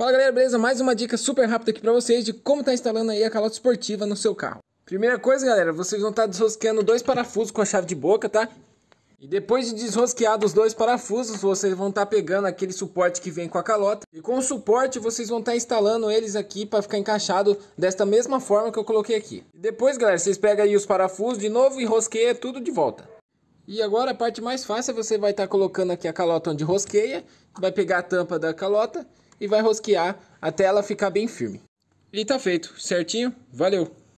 Fala galera, beleza? Mais uma dica super rápida aqui para vocês de como tá instalando aí a calota esportiva no seu carro. Primeira coisa, galera, vocês vão estar tá desrosqueando dois parafusos com a chave de boca, tá? E depois de desrosqueado os dois parafusos, vocês vão estar tá pegando aquele suporte que vem com a calota. E com o suporte, vocês vão estar tá instalando eles aqui para ficar encaixado desta mesma forma que eu coloquei aqui. E depois, galera, vocês pegam aí os parafusos de novo e rosqueia tudo de volta. E agora a parte mais fácil, é você vai estar tá colocando aqui a calota onde rosqueia, vai pegar a tampa da calota e vai rosquear até ela ficar bem firme. E tá feito, certinho? Valeu!